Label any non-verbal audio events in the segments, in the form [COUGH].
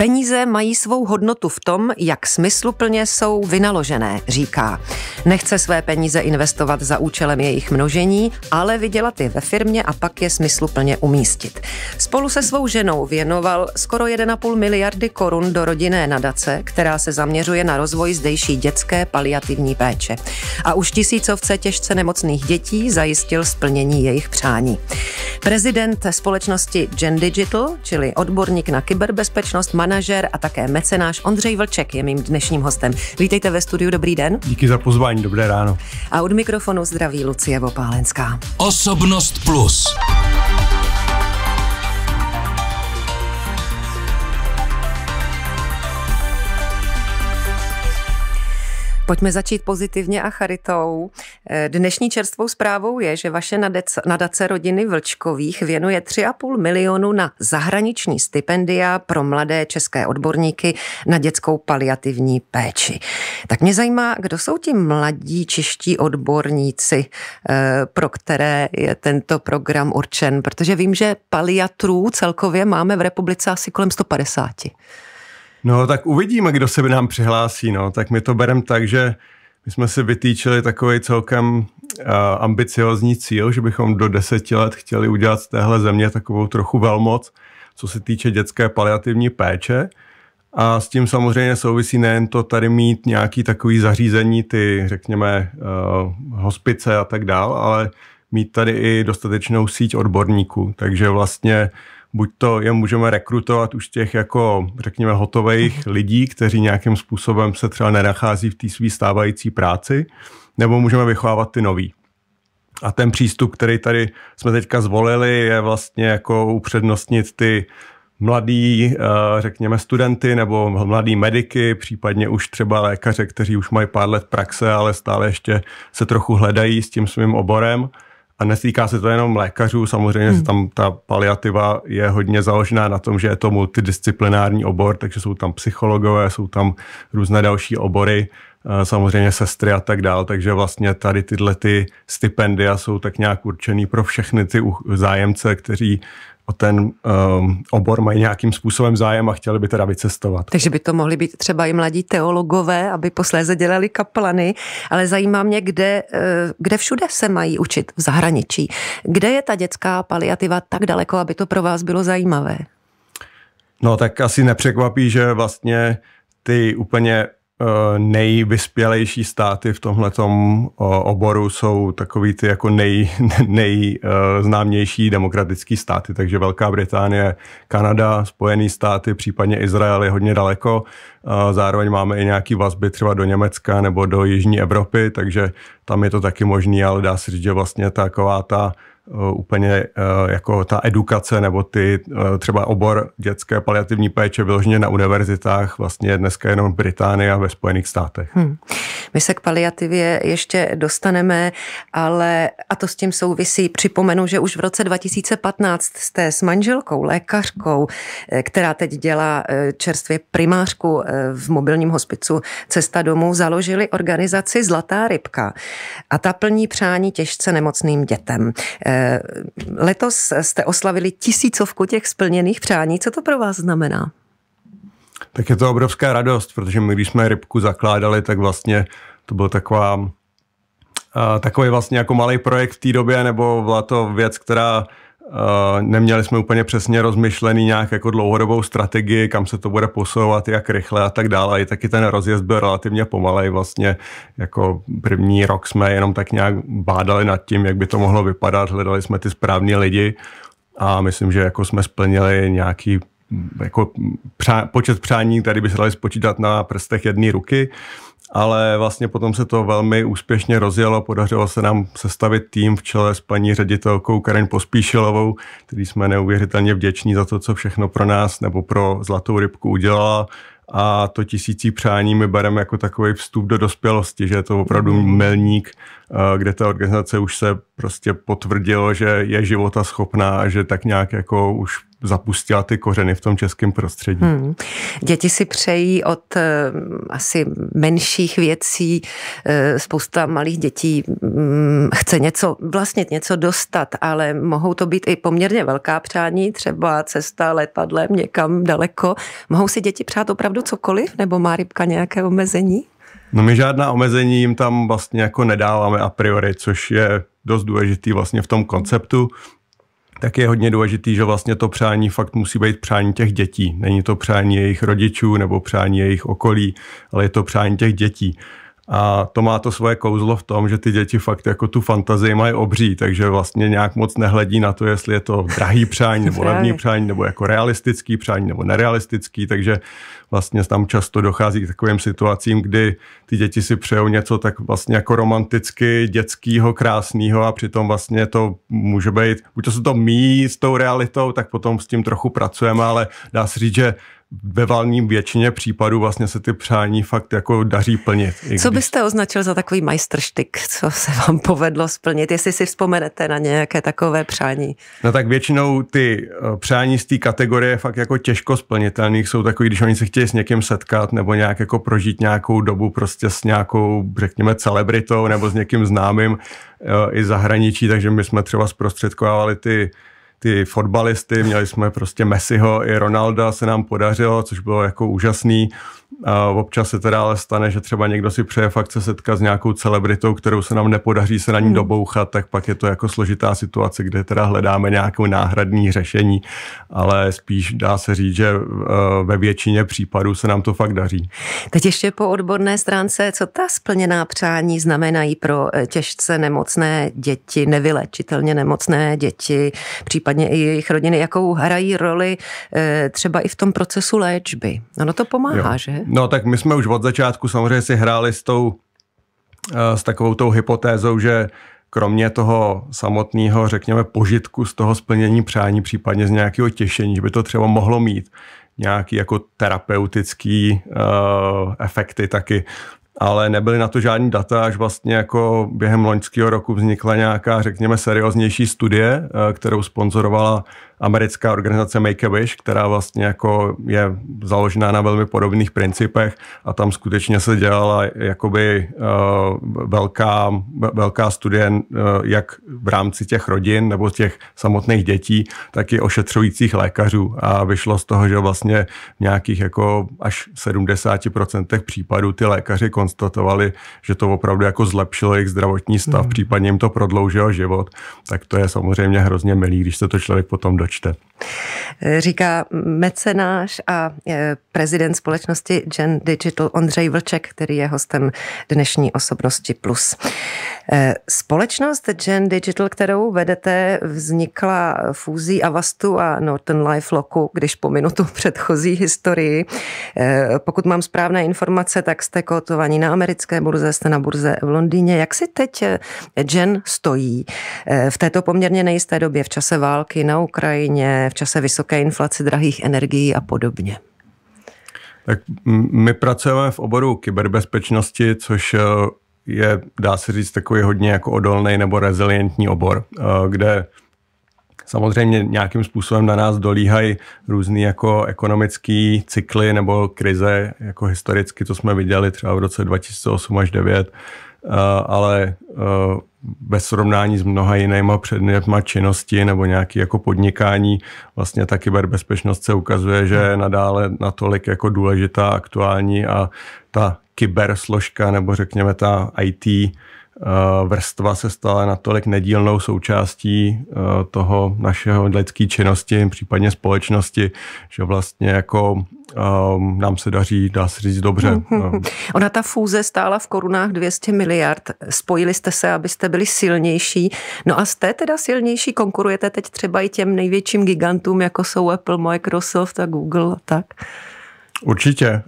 Peníze mají svou hodnotu v tom, jak smysluplně jsou vynaložené, říká. Nechce své peníze investovat za účelem jejich množení, ale vydělat je ve firmě a pak je smysluplně umístit. Spolu se svou ženou věnoval skoro 1,5 miliardy korun do rodinné nadace, která se zaměřuje na rozvoj zdejší dětské paliativní péče. A už tisícovce těžce nemocných dětí zajistil splnění jejich přání. Prezident společnosti Gen Digital, čili odborník na kyberbezpečnost, man manažer a také mecenáš Ondřej Vlček je mým dnešním hostem. Vítejte ve studiu, dobrý den. Díky za pozvání, dobré ráno. A od mikrofonu zdraví Lucie Vopálenská. Osobnost Plus. Pojďme začít pozitivně a charitou. Eh, dnešní čerstvou zprávou je, že vaše nadace rodiny Vlčkových věnuje 3,5 milionu na zahraniční stipendia pro mladé české odborníky na dětskou paliativní péči. Tak mě zajímá, kdo jsou ti mladí čeští odborníci, eh, pro které je tento program určen, protože vím, že paliatrů celkově máme v republice asi kolem 150. No tak uvidíme, kdo se by nám přihlásí. No. Tak my to bereme tak, že my jsme si vytýčili takový celkem uh, eh, ambiciozní cíl, že bychom do deseti let chtěli udělat z téhle země takovou trochu velmoc, co se týče dětské paliativní péče. A s tím samozřejmě souvisí nejen to tady mít nějaký takový zařízení, ty řekněme uh, hospice a tak dál, ale mít tady i dostatečnou síť odborníků. Takže vlastně uh, buď to je můžeme rekrutovat už těch jako, řekněme, hotových mhm. lidí, kteří nějakým způsobem se třeba nenachází v té své stávající práci, nebo můžeme vychovávat ty nový. A ten přístup, který tady jsme teďka zvolili, je vlastně jako upřednostnit ty mladí, eh, řekněme, studenty nebo mladí mediky, případně už třeba lékaře, kteří už mají pár let praxe, ale stále ještě se trochu hledají s tím svým oborem a netýká se to jenom lékařů, samozřejmě hmm. tam ta paliativa je hodně založená na tom, že je to multidisciplinární obor, takže jsou tam psychologové, jsou tam různé další obory, eh, samozřejmě sestry a tak dál, takže vlastně tady tyhle ty stipendia jsou tak nějak určený pro všechny ty zájemce, kteří o ten um, obor mají nějakým způsobem zájem a chtěli by teda vycestovat. Takže by to mohli být třeba i mladí teologové, aby posléze dělali kaplany, ale zajímá mě, kde, eh, kde všude se mají učit v zahraničí. Kde je ta dětská paliativa tak daleko, aby to pro vás bylo zajímavé? No tak asi nepřekvapí, že vlastně ty úplně Eh, nejvyspělejší státy v tomhletom eh, oboru jsou takový ty jako nej, [LAUGHS] nejznámější eh, demokratický státy, takže Velká Británie, Kanada, Spojené státy, případně Izrael je hodně daleko. Zároveň máme i nějaký vazby třeba do Německa nebo do Jižní Evropy, takže tam je to taky možný, ale dá se říct, že vlastně taková ta Eh, úplně eh, jako ta edukace nebo ty eh, třeba obor dětské paliativní péče vyloženě na univerzitách, vlastně dneska jenom v Británii a ve Spojených státech. Hmm. My se k paliativě ještě dostaneme, ale a to s tím souvisí. Připomenu, že už v roce 2015 jste s manželkou, lékařkou, která teď dělá čerstvě primářku v mobilním hospicu Cesta domů, založili organizaci Zlatá rybka a ta plní přání těžce nemocným dětem. Letos jste oslavili tisícovku těch splněných přání. Co to pro vás znamená? Tak je to obrovská radost, protože my, když jsme rybku zakládali, tak vlastně to byl taková, takový vlastně jako malý projekt v té době, nebo byla to věc, která Eh, neměli jsme úplně přesně rozmyšlený nějak jako dlouhodobou strategii, kam se to bude posouvat, jak rychle a tak dále. A i taky ten rozjezd byl relativně pomalej. Vlastně jako první rok jsme jenom tak nějak bádali nad tím, jak by to mohlo vypadat. Hledali jsme ty správní lidi a myslím, že jako jsme splnili nějaký jako přá, počet přání, tady by se dali spočítat na prstech jedné ruky. Uh, ale vlastně potom se to velmi úspěšně rozjelo. Podařilo se nám sestavit tým v čele s paní ředitelkou Karen Pospíšilovou, který jsme neuvěřitelně vděční za to, co všechno pro nás nebo pro Zlatou rybku udělala a to tisící přání my bereme jako takový vstup do dospělosti, že je to opravdu mm-hmm. milník, eh, kde ta organizace už se prostě potvrdilo, že je života schopná, že tak nějak jako už zapustila ty kořeny v tom českém prostředí. Hmm. Děti si přejí od eh, asi menších věcí, eh, spousta malých dětí mm, chce něco, vlastně něco dostat, ale mohou to být i poměrně velká přání, třeba cesta letadlem někam daleko. Mohou si děti přát opravdu cokoliv, nebo má rybka nějaké omezení? No my žádná omezení jim tam vlastně jako nedáváme a priori, což je dost důležitý vlastně v tom konceptu tak je hodně důležitý, že vlastně to přání fakt musí být přání těch dětí. Není to přání jejich rodičů nebo přání jejich okolí, ale je to přání těch dětí. A to má to svoje kouzlo v tom, že ty děti fakt jako tu fantazii mají obří, takže vlastně nějak moc nehledí na to, jestli je to drahý přání nebo levný přání, nebo jako realistický přání nebo nerealistický, takže vlastně tam často dochází k takovým situacím, kdy ty děti si přejou něco tak vlastně jako romanticky dětskýho, krásného a přitom vlastně to může být, buď to se to míjí s tou realitou, tak potom s tím trochu pracujeme, ale dá se říct, že ve valním většině případů vlastně se ty přání fakt jako daří plnit. Co když... byste označil za takový majstrštyk, co se vám povedlo splnit, jestli si vzpomenete na nějaké takové přání? No tak většinou ty eh, přání z té kategorie fakt jako těžko splnitelných jsou takový, když oni se chtějí s někým setkat nebo nějak jako prožít nějakou dobu prostě s nějakou, řekněme, celebritou nebo s někým známým eh, i zahraničí, takže my jsme třeba zprostředkovali ty ty fotbalisty, měli jsme prostě Messiho i Ronalda se nám podařilo, což bylo jako úžasný. A občas se teda ale stane, že třeba někdo si přeje fakt se setkat s nějakou celebritou, kterou se nám nepodaří se na ní hmm. dobouchat, tak pak je to jako složitá situace, kde teda hledáme nějakou náhradní řešení, ale spíš dá se říct, že eh, ve většině případů se nám to fakt daří. Teď ještě po odborné stránce, co ta splněná přání znamenají pro eh, těžce nemocné děti, nevylečitelně nemocné děti, případně i jejich rodiny, jakou hrají roli eh, třeba i v tom procesu léčby. Ono to pomáhá, jo. že? No tak my jsme už od začátku samozřejmě si hráli s tou, eh, s takovou tou hypotézou, že kromě toho samotného, řekněme, požitku z toho splnění přání, případně z nějakého těšení, že by to třeba mohlo mít nějaký jako terapeutický uh, efekty taky, ale nebyly na to žádný data, až vlastně jako během loňského roku vznikla nějaká, řekněme, serióznější studie, eh, kterou sponzorovala americká organizace Make-A-Wish, která vlastně jako je založená na velmi podobných principech a tam skutečně se dělala jakoby uh, velká, velká studie, uh, jak v rámci těch rodin nebo těch samotných dětí, tak i ošetřujících lékařů a vyšlo z toho, že vlastně v nějakých jako až 70% případů ty lékaři konstatovali, že to opravdu jako zlepšilo jejich zdravotní stav, mm. případně jim to prodloužilo život, tak to je samozřejmě hrozně milý, když se to člověk potom dočí čte. Eh, říká mecenáš a eh, prezident společnosti Gen Digital Ondřej Vlček, který je hostem dnešní osobnosti Plus. Eh, společnost Gen Digital, kterou vedete, vznikla fúzí Avastu a Norton Life Locku, když po minutu předchozí historii. Pokud mám správné informace, tak jste kotovaní na americké burze, jste na burze v Londýně. Jak si teď Gen stojí v této poměrně nejisté době, v čase války na Ukrajině? Ukrajině, v čase vysoké inflace, drahých energií a podobně? Tak my pracujeme v oboru kyberbezpečnosti, což eh, je, dá se říct, takový hodně jako odolný nebo rezilientní obor, eh, kde Samozřejmě nějakým způsobem na nás dolíhají různé jako ekonomické cykly nebo krize, jako historicky, to jsme viděli třeba v roce 2008 až 2009, Eh, ale ve eh, srovnání s mnoha jinýma předmětma činnosti nebo nějaký jako podnikání, vlastně ta kyberbezpečnost se ukazuje, že je nadále natolik jako důležitá, aktuální a ta kybersložka nebo řekněme ta IT Eh, vrstva se stala natolik nedílnou součástí eh, toho našeho lidské činnosti, případně společnosti, že vlastně jako ehm, nám se daří, dá se říct, dobře. Mhm. No. Ona ta fúze stála v korunách 200 miliard, spojili jste se, abyste byli silnější, no a jste teda silnější, konkurujete teď třeba i těm největším gigantům, jako jsou Apple, Microsoft a Google, tak? Určitě. Eh,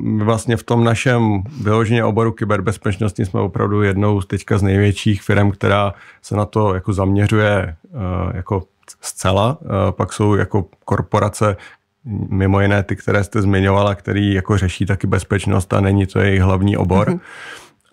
my vlastně v tom našem vyloženě oboru kyberbezpečnosti jsme opravdu jednou z teďka z největších firm, která se na to jako zaměřuje eh, jako zcela. Eh, pak jsou jako korporace, mimo jiné ty, které jste zmiňovala, který jako řeší taky bezpečnost a není to jejich hlavní obor. Mm-hmm.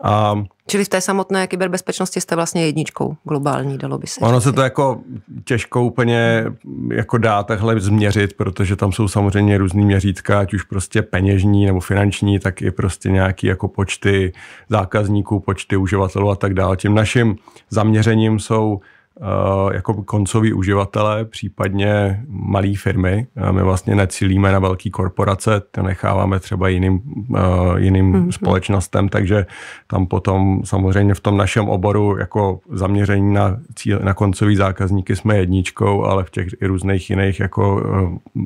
A Čili v té samotné kyberbezpečnosti jste vlastně jedničkou globální, dalo by se Ono říct. se to jako těžko úplně jako dá takhle změřit, protože tam jsou samozřejmě různý měřítka, ať už prostě peněžní nebo finanční, tak i prostě nějaký jako počty zákazníků, počty uživatelů a tak dále. Tím naším zaměřením jsou Eh, jako koncoví uživatelé, případně malé firmy. Eh, my vlastně necílíme na velké korporace, to necháváme třeba jiným, eh, jiným mm-hmm. společnostem, takže tam potom samozřejmě v tom našem oboru jako zaměření na, cíl, na koncový zákazníky jsme jedničkou, ale v těch i různých jiných jako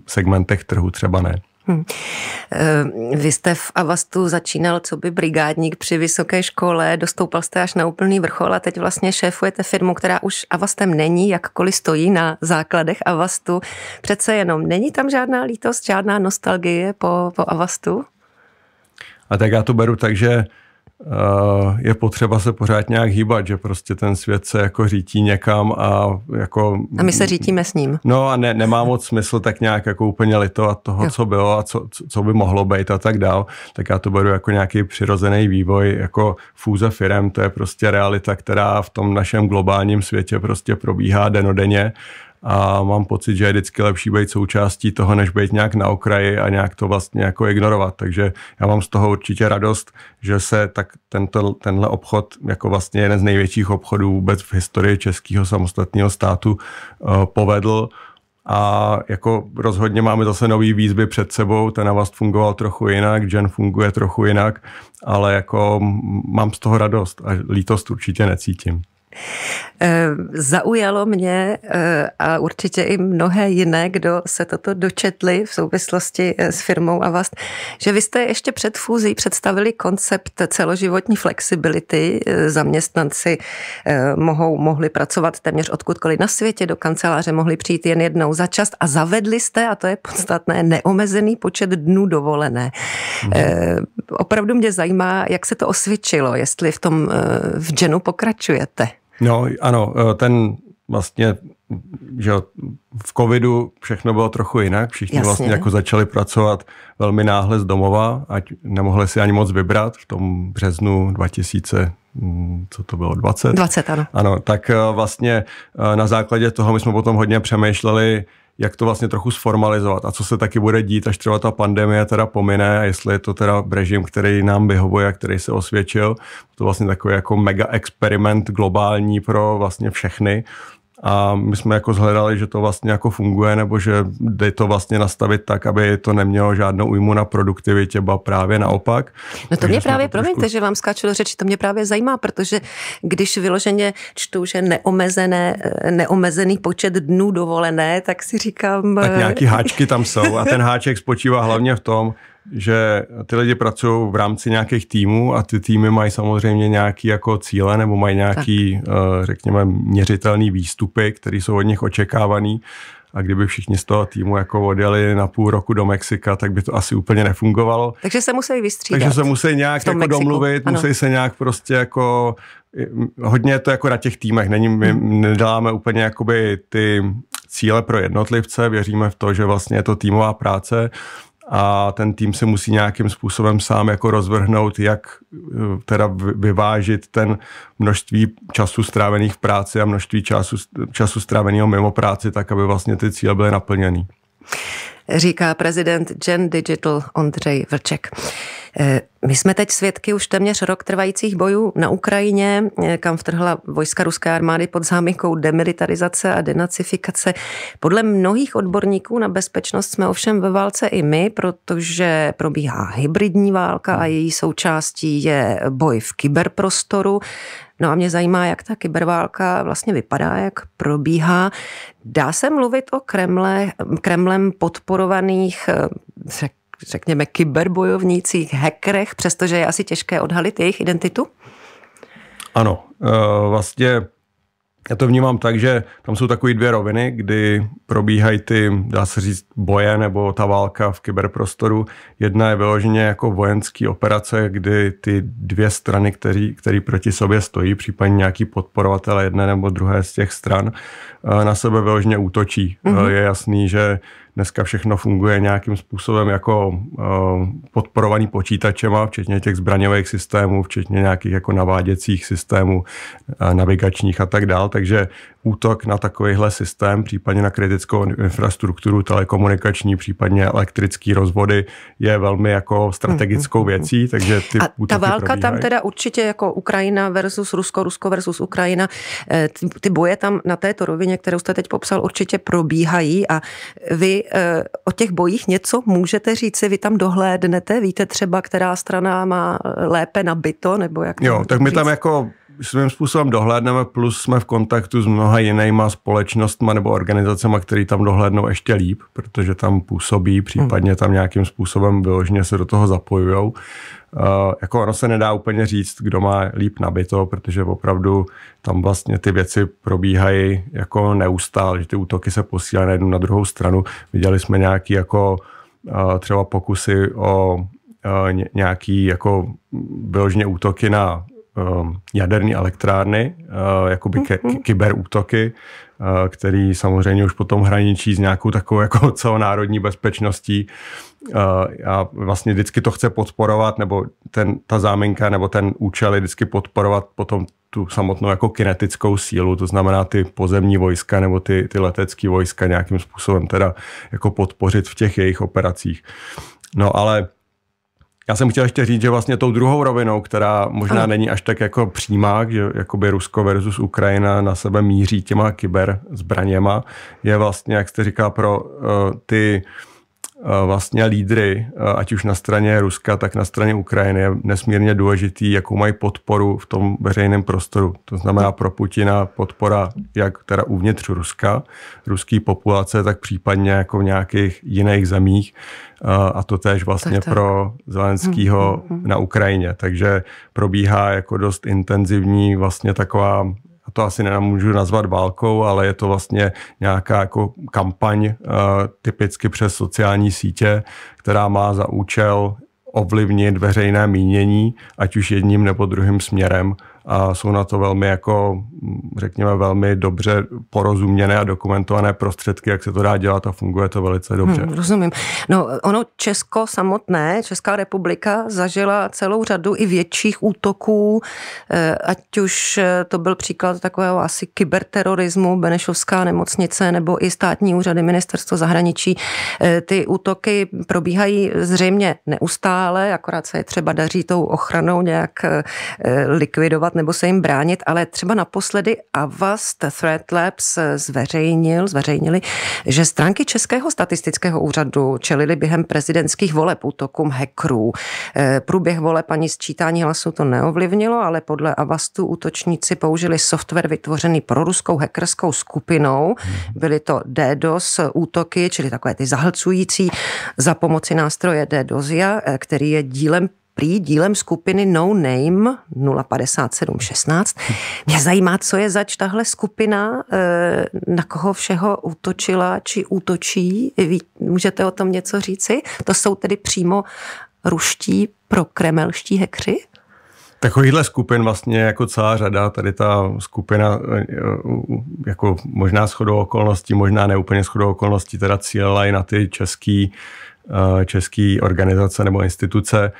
segmentech trhu třeba ne. Hmm. Vy jste v Avastu začínal co by brigádník při vysoké škole, dostoupal jste až na úplný vrchol a teď vlastně šéfujete firmu, která už Avastem není, jakkoliv stojí na základech Avastu. Přece jenom, není tam žádná lítost, žádná nostalgie po, po Avastu? A tak já to beru tak, že Eh, je potřeba se pořád nějak hýbat, že prostě ten svět se jako řítí někam a jako... A my se řítíme s ním. No a ne, nemá moc smysl tak nějak jako úplně litovat toho, jo. co bylo a co, co by mohlo být a tak dál. Tak já to beru jako nějaký přirozený vývoj, jako fůze firem, to je prostě realita, která v tom našem globálním světě prostě probíhá denodenně a mám pocit, že je vždycky lepší být součástí toho, než být nějak na okraji a nějak to vlastně jako ignorovat. Takže já mám z toho určitě radost, že se tak tento, tenhle obchod, jako vlastně jeden z největších obchodů vůbec v historii českého samostatného státu, eh, povedl a jako rozhodně máme zase nové výzvy před sebou, ten Avast fungoval trochu jinak, Gen funguje trochu jinak, ale jako mám z toho radost a lítost určitě necítím. Eh, zaujalo mě eh, a určitě i mnohé jiné, kdo se toto dočetli v souvislosti eh, s firmou Avast, že vy jste ještě před fúzí představili koncept celoživotní flexibility. Zaměstnanci mohou, mohli pracovat téměř odkudkoliv na světě, do kanceláře mohli přijít jen jednou za čas a zavedli jste, a to je podstatné, neomezený počet dnů dovolené. Mhm. Opravdu mě zajímá, jak se to osvědčilo, jestli v tom v dženu pokračujete. No, ano, eh, ten vlastně, že v covidu všechno bylo trochu jinak, všichni Jasně. vlastně jako začali pracovat velmi náhle z domova, ať nemohli si ani moc vybrat v tom březnu 2000 mm, co to bylo, 20? 20, ano. Ano, tak eh, vlastně eh, na základě toho my jsme potom hodně přemýšleli, jak to vlastně trochu sformalizovat a co se taky bude dít, až třeba ta pandemie teda pomine a jestli je to teda režim, který nám vyhovuje a který se osvědčil. To vlastně takový jako mega experiment globální pro vlastně všechny a my jsme jako zhledali, že to vlastně jako funguje, nebo že jde to vlastně nastavit tak, aby to nemělo žádnou újmu na produktivitě, ba právě naopak. No to Takže mě právě, to promiňte, trošku... že vám skáču do řeči, to mě právě zajímá, protože když vyloženě čtu, že neomezené, eh, neomezený počet dnů dovolené, tak si říkám... Tak eh, nějaký háčky tam jsou a ten háček spočívá hlavně v tom, že ty lidi pracují v rámci nějakých týmů a ty týmy mají samozřejmě nějaký jako cíle nebo mají nějaký, tak. Eh, řekněme, měřitelný výstupy, které jsou od nich očekávaný. A kdyby všichni z toho týmu jako odjeli na půl roku do Mexika, tak by to asi úplně nefungovalo. Takže se musí vystřídat. Takže se musí nějak jako Mexiku. domluvit, ano. musí se nějak prostě jako eh, hodně je to jako na těch týmech. Není, my hmm. nedáme úplně jakoby ty cíle pro jednotlivce, věříme v to, že vlastně je to týmová práce a ten tým se musí nějakým způsobem sám jako rozvrhnout, jak eh, teda vyvážit ten množství času strávených v práci a množství času, času stráveného mimo práci, tak aby vlastně ty cíle byly naplněny. Říká prezident Gen Digital Ondřej Vlček. Eh, my jsme teď svědky už téměř rok trvajících bojů na Ukrajině, eh, kam vtrhla vojska ruské armády pod záminkou demilitarizace a denacifikace. Podle mnohých odborníků na bezpečnost jsme ovšem ve válce i my, protože probíhá hybridní válka a její součástí je boj v kyberprostoru. No a mě zajímá, jak ta kyberválka vlastně vypadá, jak probíhá. Dá se mluvit o Kremle, Kremlem podporovaných, řek, eh, řekněme, kyberbojovnících, hackerech, přestože je asi těžké odhalit jejich identitu? Ano, eh, vlastně já to vnímám tak, že tam jsou takové dvě roviny, kdy probíhají ty, dá se říct, boje nebo ta válka v kyberprostoru. Jedna je vyloženě jako vojenský operace, kdy ty dvě strany, které proti sobě stojí, případně nějaký podporovatel jedné nebo druhé z těch stran, Eh, na sebe vyloženě útočí. Mm-hmm. Je jasný, že dneska všechno funguje nějakým způsobem jako eh, podporovaný počítačema, včetně těch zbraňových systémů, včetně nějakých jako naváděcích systémů, navigačních a tak dál. Takže útok na takovýhle systém, případně na kritickou infrastrukturu telekomunikační, případně elektrický rozvody, je velmi jako strategickou mhm, mhm, věcí, mhm. takže ty A ta válka probíhají. tam teda určitě jako Ukrajina versus Rusko, Rusko versus Ukrajina, eh, ty, boje tam na této rovině, kterou jste teď popsal, určitě probíhají a vy eh, o těch bojích něco můžete říci, vy tam dohlédnete, víte třeba, která strana má eh, lépe nabito, nebo jak Jo, tak my říct? tam jako svým způsobem dohlédneme, plus jsme v kontaktu s mnoha jinýma společnostma nebo organizacemi, které tam dohlédnou ještě líp, protože tam působí, případně hmm. tam nějakým způsobem vyloženě se do toho zapojují. Uh, eh, jako ono se nedá úplně říct, kdo má líp nabito, protože opravdu tam vlastně ty věci probíhají jako neustále, že ty útoky se posílají na jednu na druhou stranu. Viděli jsme nějaký jako uh, třeba pokusy o eh, nějaký jako vyloženě útoky na Um, jaderné elektrárny, uh, jakoby ke, mhm. kyberútoky, uh, který samozřejmě už potom hraničí s nějakou takovou jako [LAUGHS] celonárodní bezpečností uh, a vlastně vždycky to chce podporovat, nebo ten, ta záminka nebo ten účel je vždycky podporovat potom tu samotnou jako kinetickou sílu, to znamená ty pozemní vojska nebo ty, ty letecké vojska nějakým způsobem teda jako podpořit v těch jejich operacích. No ale já jsem chtěl ještě říct, že vlastně tou druhou rovinou, která možná ano. není až tak jako přímá, že jakoby Rusko versus Ukrajina na sebe míří těma kyber zbraněma, je vlastně, jak jste říká, pro uh, ty uh, Eh, vlastně lídry, eh, ať už na straně Ruska, tak na straně Ukrajiny, je nesmírně důležitý, jakou mají podporu v tom veřejném prostoru. To znamená pro Putina podpora jak teda uvnitř Ruska, ruský populace, tak případně jako v nějakých jiných zemích eh, a to též vlastně tak, tak. pro Zelenskýho hmm hmm, hmm, hmm, na Ukrajině. Takže probíhá jako dost intenzivní vlastně taková to asi nemůžu nazvat válkou, ale je to vlastně nějaká jako kampaň eh, typicky přes sociální sítě, která má za účel ovlivnit veřejné mínění, ať už jedním nebo druhým směrem a jsou na to velmi jako, řekněme, velmi dobře porozuměné a dokumentované prostředky, jak se to dá dělat a funguje to velice dobře. Hmm, rozumím. No ono Česko samotné, Česká republika zažila celou řadu i větších útoků, eh, ať už eh, to byl příklad takového asi kyberterorismu, Benešovská nemocnice nebo i státní úřady ministerstvo zahraničí. Eh, ty útoky probíhají zřejmě neustále, akorát se je třeba daří tou ochranou nějak likvidovat reagovat nebo se jim bránit, ale třeba naposledy Avast Threat Labs zveřejnil, zveřejnili, že stránky Českého statistického úřadu čelili během prezidentských voleb útokům hackerů. Eh, průběh voleb ani sčítání hlasů to neovlivnilo, ale podle Avastu útočníci použili software vytvořený pro ruskou hackerskou skupinou. Hmm. Byly to DDoS útoky, čili takové ty zahlcující za pomoci nástroje DDoSia, eh, který je dílem prý dílem skupiny No Name 05716. Mě zajímá, co je zač tahle skupina, eh, na koho všeho útočila či útočí. Vy můžete o tom něco říci? To jsou tedy přímo ruští pro kremelští hekři? Takovýhle skupin vlastně jako celá řada, tady ta skupina eh, jako možná shodou okolností, možná neúplně shodou okolností, teda cílela i na ty český, eh, český organizace nebo instituce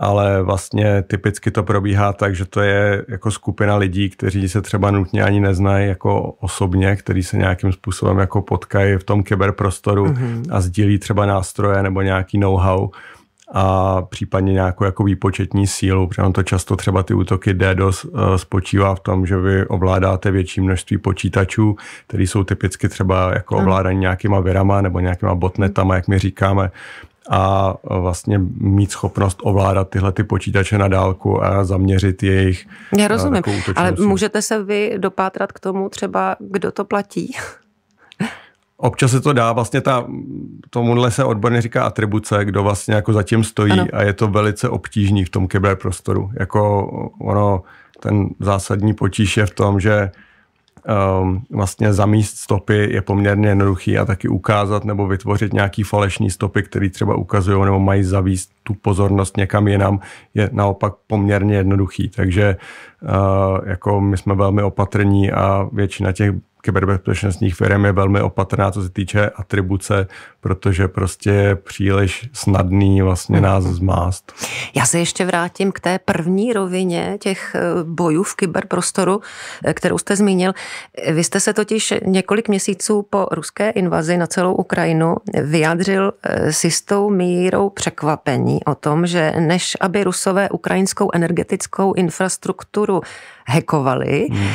ale vlastně typicky to probíhá tak, že to je jako skupina lidí, kteří se třeba nutně ani neznají jako osobně, který se nějakým způsobem jako potkají v tom kyberprostoru mm-hmm. a sdílí třeba nástroje nebo nějaký know-how a případně nějakou jako výpočetní sílu, protože on to často třeba ty útoky DDoS eh, spočívá v tom, že vy ovládáte větší množství počítačů, které jsou typicky třeba jako ovládaní nějakýma virama nebo nějakýma botnetama, jak my říkáme, a vlastně mít schopnost ovládat tyhle ty počítače na dálku a zaměřit jejich. Já eh, rozumím, ale můžete se vy dopátrat k tomu třeba, kdo to platí? [LAUGHS] Občas se to dá, vlastně ta, tomuhle se odborně říká atribuce, kdo vlastně jako zatím stojí ano. a je to velice obtížný v tom kyberprostoru. Jako ono, ten zásadní potíž je v tom, že Ehm, vlastně zamíst stopy je poměrně jednoduchý a taky ukázat nebo vytvořit nějaký falešní stopy, které třeba ukazují nebo mají zavíst tu pozornost někam jinam, je naopak poměrně jednoduchý. Takže eh, jako my jsme velmi opatrní a většina těch kyberbezpečnostních firm je velmi opatrná, co se týče atribuce, protože prostě je příliš snadný vlastně mhm. nás zmást. Já se ještě vrátím k té první rovině těch eh, bojů v kyberprostoru, eh, kterou jste zmínil. Eh, vy jste se totiž několik měsíců po ruské invazi na celou Ukrajinu vyjádřil s jistou mírou překvapení o tom, že než aby rusové ukrajinskou energetickou infrastrukturu hekovali, hmm.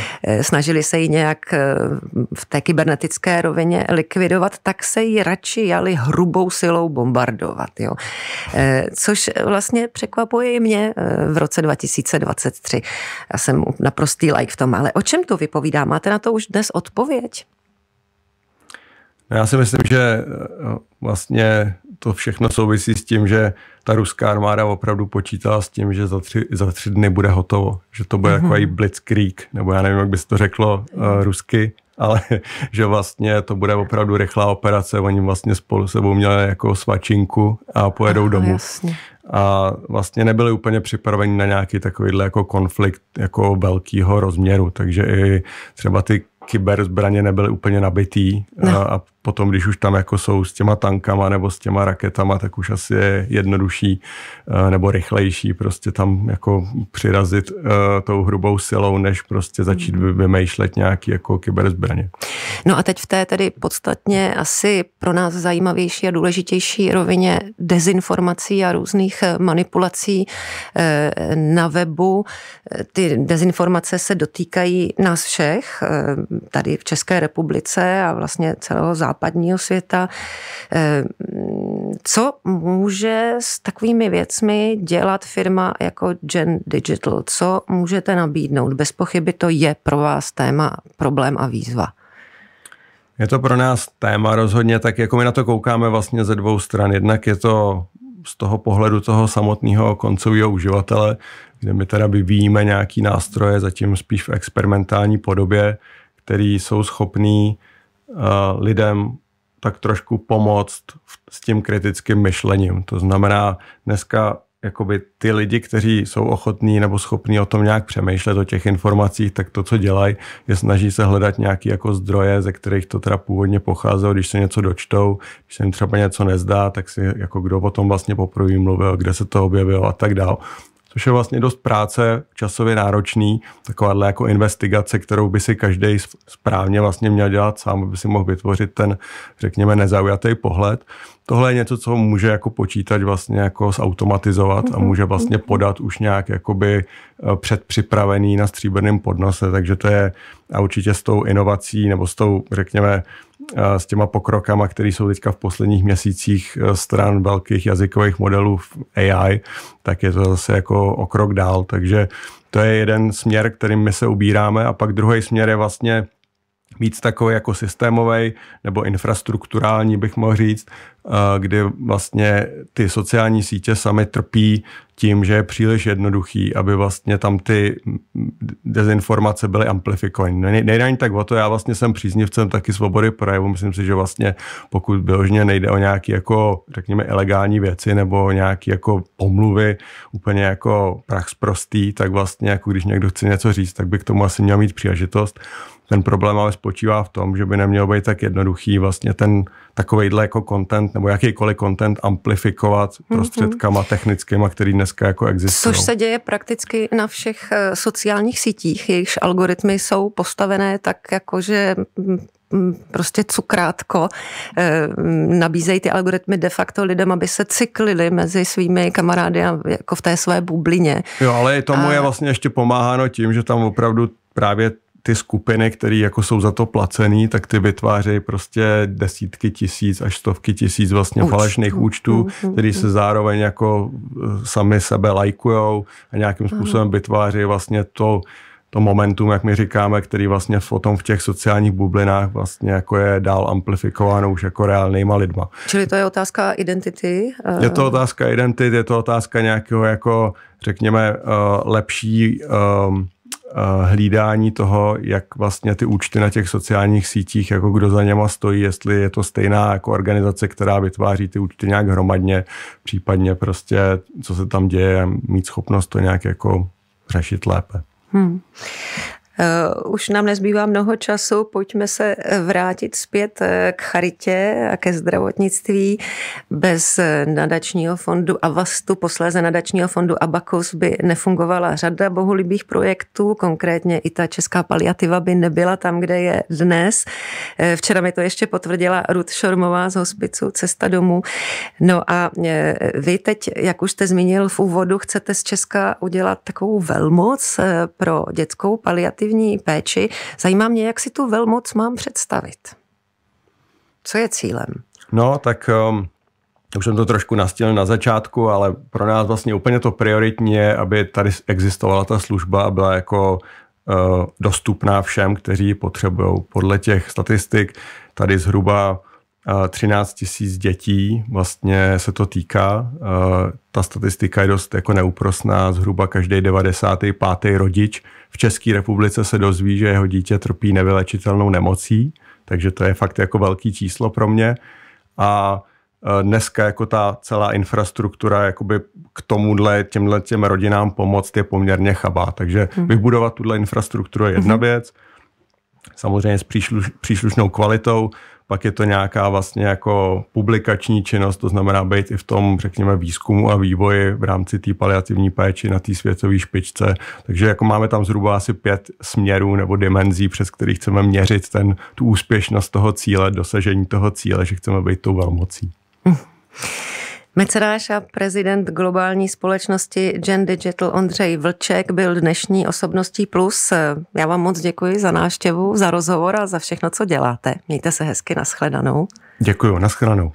snažili se ji nějak v té kybernetické rovině likvidovat, tak se ji radši jali hrubou silou bombardovat. Jo. Eh, což vlastně překvapuje i mě eh, v roce 2023. Já jsem naprostý like v tom, ale o čem to vypovídá? Máte na to už dnes odpověď? No, já si myslím, že eh, vlastně to všechno souvisí s tím, že ta ruská armáda opravdu počítala s tím, že za tři, za tři dny bude hotovo. Že to bude mm-hmm. takový blitzkrieg, nebo já nevím, jak by se to řeklo uh, rusky, ale [LAUGHS] že vlastně to bude opravdu rychlá operace, oni vlastně spolu sebou měli jako svačinku a pojedou Aha, domů. Jasně. A vlastně nebyli úplně připraveni na nějaký takovýhle jako konflikt jako velkého rozměru, takže i třeba ty kyberzbraně nebyly úplně nabitý ne. No. a, a Potom, když už tam jako jsou s těma tankama nebo s těma raketama, tak už asi je jednodušší eh, nebo rychlejší prostě tam jako přirazit eh, tou hrubou silou, než prostě začít mhm. vymýšlet nějaký jako kyberzbraně. No a teď v té tedy podstatně asi pro nás zajímavější a důležitější rovině dezinformací a různých eh, manipulací na webu. Ty dezinformace se dotýkají nás všech, tady v České republice a vlastně celého západu západního světa. Eh, co může s takovými věcmi dělat firma jako Gen Digital? Co můžete nabídnout? Bez pochyby to je pro vás téma, problém a výzva. Je to pro nás téma rozhodně, tak jako my na to koukáme vlastně ze dvou stran. Jednak je to z toho pohledu toho samotného koncového uživatele, kde my teda vyvíjíme nějaký nástroje, zatím spíš v experimentální podobě, který jsou schopný Eh, lidem tak trošku pomoct s tím kritickým myšlením. To znamená, dneska jakoby ty lidi, kteří jsou ochotní nebo schopní o tom nějak přemýšlet, o těch informacích, tak to, co dělají, je snaží se hledat nějaké jako zdroje, ze kterých to teda původně pocházelo, když se něco dočtou, když se jim třeba něco nezdá, tak si jako kdo o tom vlastně poprvé mluvil, kde se to objevilo a tak dál což je vlastně dost práce, časově náročný, takováhle jako investigace, kterou by si každý správně vlastně měl dělat sám, aby si mohl vytvořit ten, řekněme, nezaujatý pohled. Tohle je něco, co může jako počítač vlastně jako zautomatizovat a mhm, může vlastně mhm. podat už nějak jakoby eh, předpřipravený na stříbrném podnose, takže to je a určitě s tou inovací nebo s tou, řekněme, s těma pokrokama, které jsou teďka v posledních měsících eh, stran velkých jazykových modelů v AI, tak je to zase jako o krok dál. Takže to je jeden směr, kterým my se ubíráme a pak druhý směr je vlastně víc takový jako systémový nebo infrastrukturální, bych mohl říct, eh, kdy vlastně ty sociální sítě sami trpí tím, že je příliš jednoduchý, aby vlastně tam ty dezinformace byly amplifikovány. Ne, nejde ani tak o to, já vlastně jsem příznivcem taky svobody projevu, myslím si, že vlastně pokud běžně nejde o nějaké jako, řekněme, ilegální věci nebo nějaké jako pomluvy, úplně jako prach prostý, tak vlastně jako když někdo chce něco říct, tak by k tomu asi měl mít příležitost. Ten problém ale spočívá v tom, že by nemělo být tak jednoduchý vlastně ten takovejhle jako content nebo jakýkoliv content amplifikovat mm-hmm. prostředkama technickýma, který dneska jako existují. Což se děje prakticky na všech eh, sociálních sítích, jejichž algoritmy jsou postavené tak jako, že prostě cukrátko eh, nabízejí ty algoritmy de facto lidem, aby se cyklili mezi svými kamarády a jako v té své bublině. Jo, ale tomu a... je vlastně ještě pomáháno tím, že tam opravdu právě ty skupiny, které jako jsou za to placený, tak ty vytvářejí prostě desítky tisíc až stovky tisíc vlastně Uč. falešných účtů, mm-hmm. který se zároveň jako e, sami sebe lajkujou a nějakým způsobem vytvářejí vlastně to, to momentum, jak my říkáme, který vlastně tom v těch sociálních bublinách vlastně jako je dál amplifikováno už jako reálnýma lidma. Čili to je otázka identity? E- je to otázka identity, je to otázka nějakého jako řekněme e, lepší um, Eh, hlídání toho, jak vlastně ty účty na těch sociálních sítích, jako kdo za něma stojí, jestli je to stejná jako organizace, která vytváří ty účty nějak hromadně, případně prostě, co se tam děje, mít schopnost to nějak jako řešit lépe. Hmm. Eh, už nám nezbývá mnoho času, pojďme se vrátit zpět eh, k charitě a ke zdravotnictví. Bez eh, nadačního fondu Avastu, posléze nadačního fondu Abakus by nefungovala řada bohulibých projektů, konkrétně i ta česká paliativa by nebyla tam, kde je dnes. Včera mi to ještě potvrdila Ruth Šormová z hospicu Cesta domů. No a vy teď, jak už jste zmínil v úvodu, chcete z Česka udělat takovou velmoc pro dětskou paliativu paliativní péči. Zajímá mě, jak si tu velmoc mám představit. Co je cílem? No, tak um, už jsem to trošku nastěl na začátku, ale pro nás vlastně úplně to prioritní je, aby tady existovala ta služba a byla jako uh, dostupná všem, kteří ji potřebují. Podle těch statistik tady zhruba 13 uh, tisíc dětí vlastně se to týká. Uh, ta statistika je dost jako neúprosná, zhruba každý 95. rodič v České republice se dozví, že jeho dítě trpí nevylečitelnou nemocí, takže to je fakt jako velký číslo pro mě. A e, dneska jako ta celá infrastruktura jakoby k tomuhle, těmhle těm rodinám pomoct je poměrně chabá. Takže hmm. vybudovat tuhle infrastrukturu je jedna hmm. věc, samozřejmě s příslušnou kvalitou, pak je to nějaká vlastně jako publikační činnost, to znamená být i v tom, řekněme, výzkumu a vývoji v rámci té paliativní péči na té světové špičce. Takže jako máme tam zhruba asi pět směrů nebo dimenzí, přes který chceme měřit ten, tu úspěšnost toho cíle, dosažení toho cíle, že chceme být tou velmocí. Hm. Mecenáš a prezident globální společnosti Gen Digital Ondřej Vlček byl dnešní osobností plus. Já vám moc děkuji za návštěvu, za rozhovor a za všechno, co děláte. Mějte se hezky, naschledanou. Děkuji, naschledanou.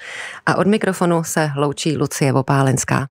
A od mikrofonu se hloučí Lucie Vopálenská.